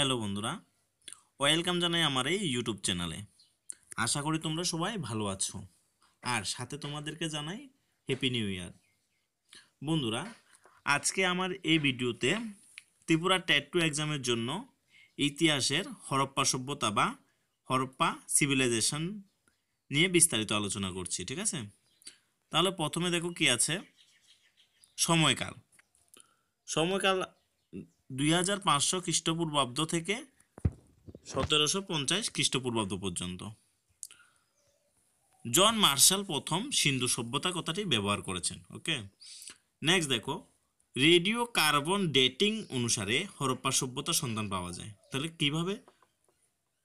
hello বন্ধুরা welcome জানাই আমার এই ইউটিউব চ্যানেলে আশা করি তোমরা সবাই ভালো আছো আর সাথে তোমাদেরকে জানাই হ্যাপি নিউ ইয়ার বন্ধুরা আজকে আমার এই ভিডিওতে ত্রিপুরা টেট টু এক্সামের জন্য ইতিহাসের হরপ্পা সভ্যতা বা হরপ্পা সিভিলাইজেশন নিয়ে বিস্তারিত আলোচনা করছি ঠিক আছে তাহলে প্রথমে দেখো কি আছে সময়কাল সময়কাল দুই হাজার পাঁচশো খ্রিস্টপূর্বাব্দ থেকে সতেরোশো পঞ্চাশ খ্রিস্টপূর্বাব্দ পর্যন্ত জন মার্শাল প্রথম সিন্ধু সভ্যতা কথাটি ব্যবহার করেছেন ওকে নেক্সট দেখো রেডিও কার্বন ডেটিং অনুসারে হরপ্পা সভ্যতা সন্ধান পাওয়া যায় তাহলে কিভাবে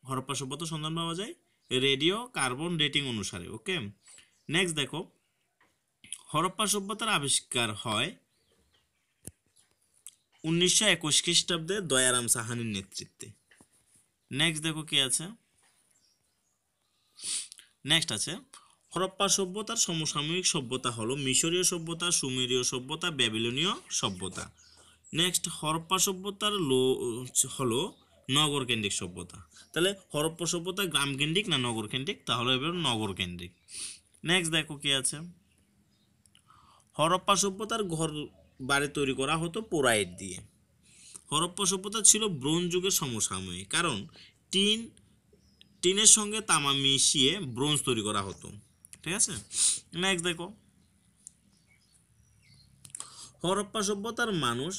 হরপ্পা সভ্যতা সন্ধান পাওয়া যায় রেডিও কার্বন ডেটিং অনুসারে ওকে নেক্সট দেখো হরপ্পা সভ্যতার আবিষ্কার হয় উনিশশো একুশ খ্রিস্টাব্দে দয়ারাম সাহানির নেতৃত্বে নেক্সট দেখো কি আছে নেক্সট আছে হরপ্পা সভ্যতার সমসাময়িক সভ্যতা হলো মিশরীয় সভ্যতা সুমেরীয় সভ্যতা ব্যাবিলনীয় সভ্যতা নেক্সট হরপ্পা সভ্যতার লো হলো নগর কেন্দ্রিক সভ্যতা তাহলে হরপ্পা সভ্যতা গ্রাম কেন্দ্রিক না নগর কেন্দ্রিক তাহলে এবার নগর কেন্দ্রিক নেক্সট দেখো কি আছে হরপ্পা সভ্যতার ঘর বাড়ি তৈরি করা হতো পোরাইট দিয়ে হরপ্পা সভ্যতা ছিল ব্রোঞ্জ যুগের সমসাময়িক কারণ টিন টিনের সঙ্গে তামা মিশিয়ে ব্রোঞ্জ তৈরি করা হতো ঠিক আছে নেক্সট দেখো হরপ্পা সভ্যতার মানুষ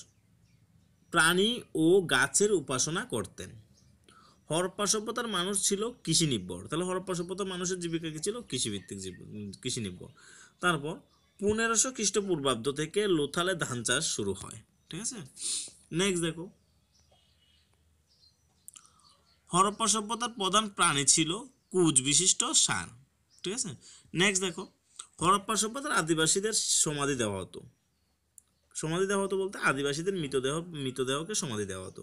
প্রাণী ও গাছের উপাসনা করতেন হরপ্পা সভ্যতার মানুষ ছিল কৃষি নির্ভর তাহলে হরপ্পা সভ্যতার মানুষের জীবিকা কি ছিল কৃষিভিত্তিক জীব কৃষি নির্ভর তারপর পনেরোশো খ্রিস্টপূর্বাব্দ থেকে লোথালে ধান চাষ শুরু হয় ঠিক আছে নেক্সট দেখো হরপ্পা সভ্যতার প্রধান প্রাণী ছিল কুচ বিশিষ্ট সার ঠিক আছে নেক্সট দেখো হরপ্পা সভ্যতার আদিবাসীদের সমাধি দেওয়া হতো সমাধি দেওয়া হতো বলতে আদিবাসীদের মৃতদেহ মৃতদেহকে সমাধি দেওয়া হতো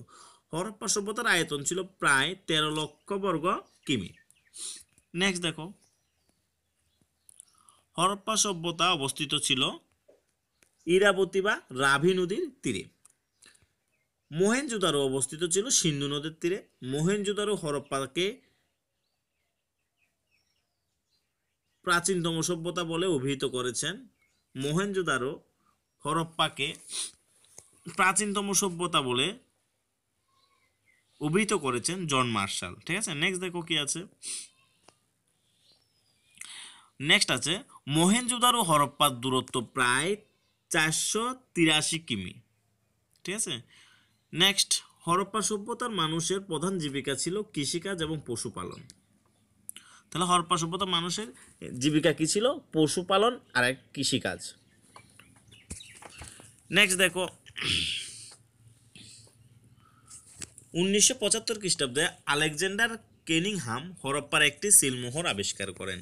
হরপ্পা সভ্যতার আয়তন ছিল প্রায় তেরো লক্ষ বর্গ কিমি নেক্সট দেখো হরপ্পা সভ্যতা অবস্থিত ছিল ইরাবতী বা রাভি নদীর তীরে মোহেনজোদারো অবস্থিত ছিল সিন্ধু নদীর তীরে মোহেনজোদারো হরপ্পাকে প্রাচীনতম সভ্যতা বলে অভিহিত করেছেন মোহেনজোদারো হরপ্পাকে প্রাচীনতম সভ্যতা বলে অভিহিত করেছেন জন মার্শাল ঠিক আছে নেক্সট দেখো কি আছে নেক্সট আছে ও হরপ্পার দূরত্ব প্রায় চারশো তিরাশি কিমি ঠিক আছে নেক্সট হরপ্পা সভ্যতার মানুষের প্রধান জীবিকা ছিল কৃষিকাজ এবং পশুপালন তাহলে হরপ্পা সভ্যতার মানুষের জীবিকা কী ছিল পশুপালন আর এক কৃষিকাজ নেক্সট দেখো উনিশশো পঁচাত্তর খ্রিস্টাব্দে আলেকজান্ডার কেনিংহাম হরপ্পার একটি সিলমোহর আবিষ্কার করেন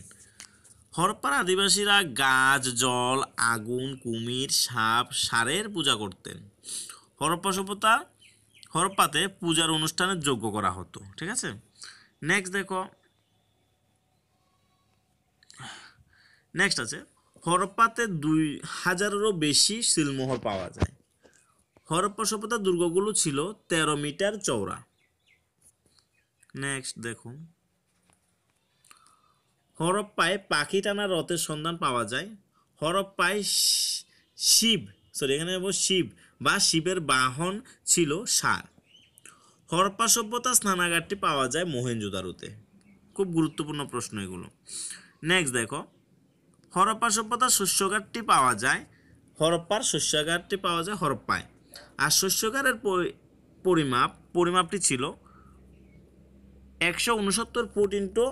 হরপার আদিবাসীরা গাছ জল আগুন কুমির সাপ সারের পূজা করতেন হরপ্পা সভ্যতা হরপ্পাতে পূজার অনুষ্ঠানের যোগ্য করা হতো ঠিক আছে নেক্সট দেখো নেক্সট আছে হরপ্পাতে দুই হাজারেরও বেশি শিলমোহর পাওয়া যায় হরপ্পা সভ্যতা দুর্গগুলো ছিল তেরো মিটার চওড়া নেক্সট দেখুন হরপ্পায় পাখি টানা রথের সন্ধান পাওয়া যায় হরপ্পায় শিব সরি এখানে শিব বা শিবের বাহন ছিল সার হরপ্পা সভ্যতা স্নানাগারটি পাওয়া যায় মোহেঞ্জোদারোতে খুব গুরুত্বপূর্ণ প্রশ্ন এগুলো নেক্সট দেখো হরপ্পা সভ্যতার শস্যগারটি পাওয়া যায় হরপ্পার শস্যাগারটি পাওয়া যায় হরপ্পায় আর শস্যগারের পরিমাপ পরিমাপটি ছিল একশো উনসত্তর ফুট ইন্টু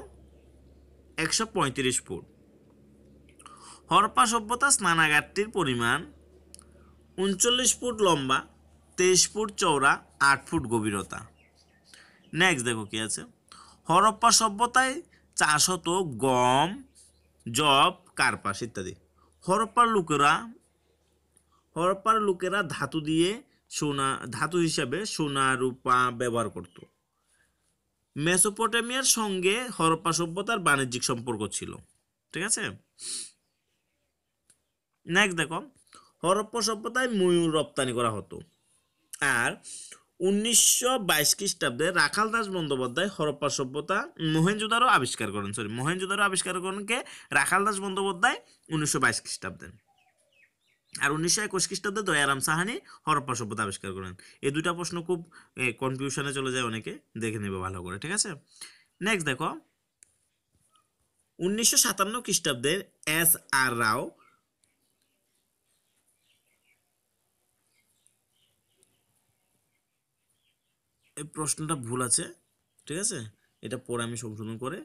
একশো পঁয়ত্রিশ ফুট হরপ্পা সভ্যতা স্নানাগারটির পরিমাণ উনচল্লিশ ফুট লম্বা তেইশ ফুট চওড়া আট ফুট গভীরতা নেক্সট দেখো কি আছে হরপ্পা সভ্যতায় চাষ হতো গম জব কার্পাস ইত্যাদি হরপ্পার লোকেরা হরপ্পার লোকেরা ধাতু দিয়ে সোনা ধাতু হিসাবে সোনা রূপা ব্যবহার করতো মেসোপটেমিয়ার সঙ্গে হরপ্পা সভ্যতার বাণিজ্যিক সম্পর্ক ছিল ঠিক আছে নেক্সট দেখো হরপ্পা সভ্যতায় ময়ূর রপ্তানি করা হতো আর উনিশশো বাইশ খ্রিস্টাব্দে রাখাল দাস বন্দ্যোপাধ্যায় হরপ্পা সভ্যতা মহেঞ্জোদারও আবিষ্কার করেন সরি মহেঞ্জোদারও আবিষ্কার করেন রাখাল দাস বন্দ্যোপাধ্যায় উনিশশো বাইশ খ্রিস্টাব্দে আর উনিশশো একুশ খ্রিস্টাব্দে দয়ারাম সাহানি হরপ্পা সভ্যতা আবিষ্কার করেন এই দুটা প্রশ্ন খুব কনফিউশনে চলে যায় অনেকে দেখে নেবে ভালো করে ঠিক আছে নেক্সট দেখো উনিশশো সাতান্ন খ্রিস্টাব্দে এস আর রাও এই প্রশ্নটা ভুল আছে ঠিক আছে এটা পরে আমি সংশোধন করে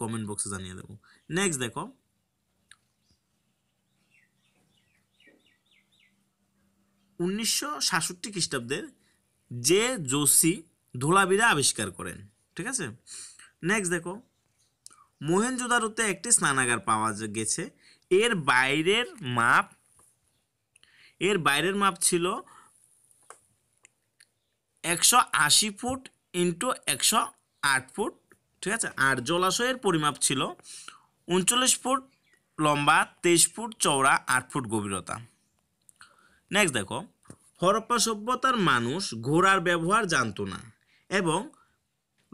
কমেন্ট বক্সে জানিয়ে দেবো নেক্সট দেখো উনিশশো সাতষট্টি খ্রিস্টাব্দের যে জোশি ধোলাবিরা আবিষ্কার করেন ঠিক আছে নেক্সট দেখো মোহেনজোদারুতে একটি স্নানাগার পাওয়া গেছে এর বাইরের মাপ এর বাইরের মাপ ছিল একশো আশি ফুট ইন্টু একশো আট ফুট ঠিক আছে আর জলাশয়ের পরিমাপ ছিল উনচল্লিশ ফুট লম্বা তেইশ ফুট চওড়া আট ফুট গভীরতা নেক্সট দেখো হরপ্পা সভ্যতার মানুষ ঘোড়ার ব্যবহার জানতো না এবং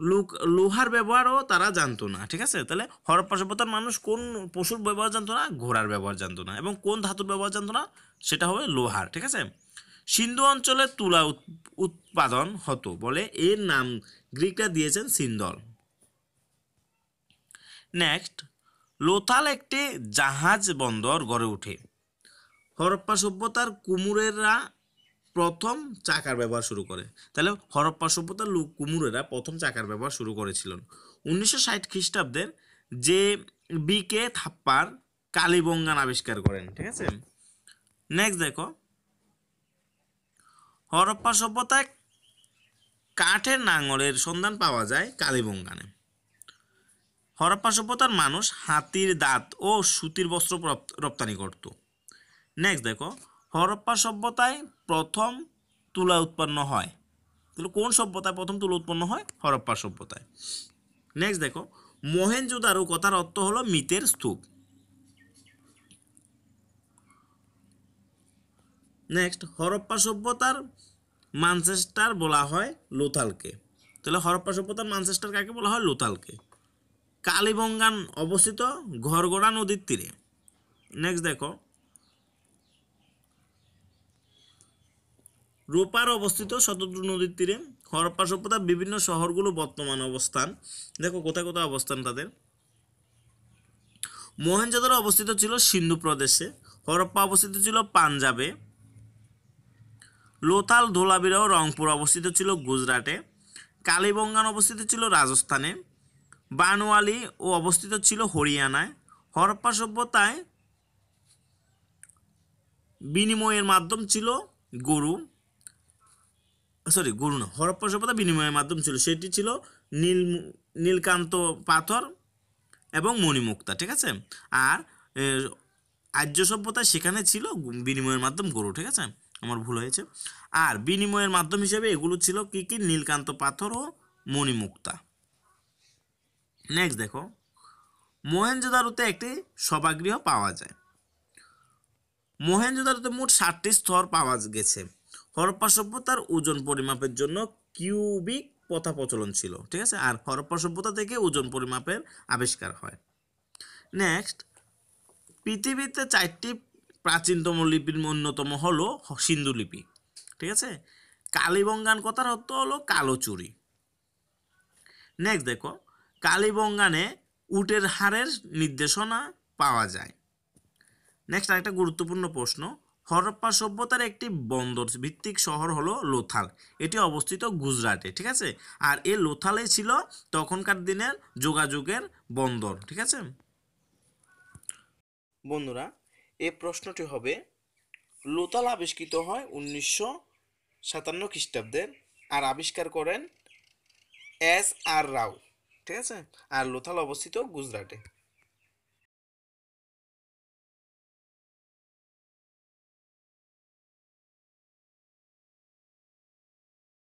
লুক লোহার ব্যবহারও তারা জানতো না ঠিক আছে তাহলে হরপ্পা সভ্যতার মানুষ কোন পশুর ব্যবহার জানতো না ঘোড়ার ব্যবহার জানতো না এবং কোন ধাতুর ব্যবহার জানতো না সেটা হবে লোহার ঠিক আছে সিন্ধু অঞ্চলে তুলা উৎপাদন হতো বলে এর নাম গ্রিকরা দিয়েছেন সিন্দল নেক্সট লোথাল একটি জাহাজ বন্দর গড়ে ওঠে হরপ্পা সভ্যতার কুমুরেরা প্রথম চাকার ব্যবহার শুরু করে তাহলে হরপ্পা সভ্যতার কুমুরেরা প্রথম চাকার ব্যবহার শুরু করেছিলেন উনিশশো ষাট খ্রিস্টাব্দের যে বি কে থাপ্পার কালীবঙ্গান আবিষ্কার করেন ঠিক আছে নেক্সট দেখো হরপ্পা সভ্যতায় কাঠের নাঙলের সন্ধান পাওয়া যায় কালীবঙ্গানে হরপ্পা সভ্যতার মানুষ হাতির দাঁত ও সুতির বস্ত্র রপ্তানি করতো নেক্সট দেখো হরপ্পা সভ্যতায় প্রথম তুলা উৎপন্ন হয় তাহলে কোন সভ্যতায় প্রথম তুলা উৎপন্ন হয় হরপ্পা সভ্যতায় নেক্সট দেখো মহেঞ্জোদারো কথার অর্থ হলো মিতের স্তূপ নেক্সট হরপ্পা সভ্যতার মানচেস্টার বলা হয় লোথালকে তাহলে হরপ্পা সভ্যতার মানচেস্টার কাকে বলা হয় লোথালকে কালীবঙ্গান অবস্থিত ঘরগোড়া নদীর তীরে নেক্সট দেখো রোপার অবস্থিত শতদ্রু নদীর তীরে হরপ্পা সভ্যতার বিভিন্ন শহরগুলো বর্তমান অবস্থান দেখো কোথায় কোথায় অবস্থান তাদের মোহেনজাদারো অবস্থিত ছিল সিন্ধু প্রদেশে হরপ্পা অবস্থিত ছিল পাঞ্জাবে লোথাল ধোলাবিরাও রংপুর অবস্থিত ছিল গুজরাটে কালীবঙ্গান অবস্থিত ছিল রাজস্থানে বানওয়ালি ও অবস্থিত ছিল হরিয়ানায় হরপ্পা সভ্যতায় বিনিময়ের মাধ্যম ছিল গরু সরি গুরু না হরপ্পা সভ্যতা বিনিময়ের মাধ্যম ছিল সেটি ছিল নীল নীলকান্ত পাথর এবং মণিমুক্তা ঠিক আছে আর আর্য সভ্যতা সেখানে ছিল বিনিময়ের মাধ্যম গরু ঠিক আছে আমার ভুল হয়েছে আর বিনিময়ের মাধ্যম হিসেবে এগুলো ছিল কি কি নীলকান্ত পাথর ও মণিমুক্তা নেক্সট দেখো মহেন্দ্রদারুতে একটি সভাগৃহ পাওয়া যায় মহেন্দ্রদারুতে মোট ষাটটি স্তর পাওয়া গেছে হরপ্পা সভ্যতার ওজন পরিমাপের জন্য কিউবিক প্রথা প্রচলন ছিল ঠিক আছে আর হরপ্পা সভ্যতা থেকে ওজন পরিমাপের আবিষ্কার হয় নেক্সট পৃথিবীতে চারটি প্রাচীনতম লিপির অন্যতম হলো সিন্ধুলিপি ঠিক আছে কালীবঙ্গান কথার অর্থ হলো কালো চুরি নেক্সট দেখো কালীবঙ্গানে উটের হারের নির্দেশনা পাওয়া যায় নেক্সট আরেকটা গুরুত্বপূর্ণ প্রশ্ন হরপ্পা সভ্যতার একটি বন্দর ভিত্তিক শহর হলো লোথাল এটি অবস্থিত গুজরাটে ঠিক আছে আর এই লোথালে ছিল তখনকার দিনের যোগাযোগের বন্দর ঠিক আছে বন্ধুরা এ প্রশ্নটি হবে লোথাল আবিষ্কৃত হয় উনিশশো সাতান্ন খ্রিস্টাব্দের আর আবিষ্কার করেন এস আর রাও ঠিক আছে আর লোথাল অবস্থিত গুজরাটে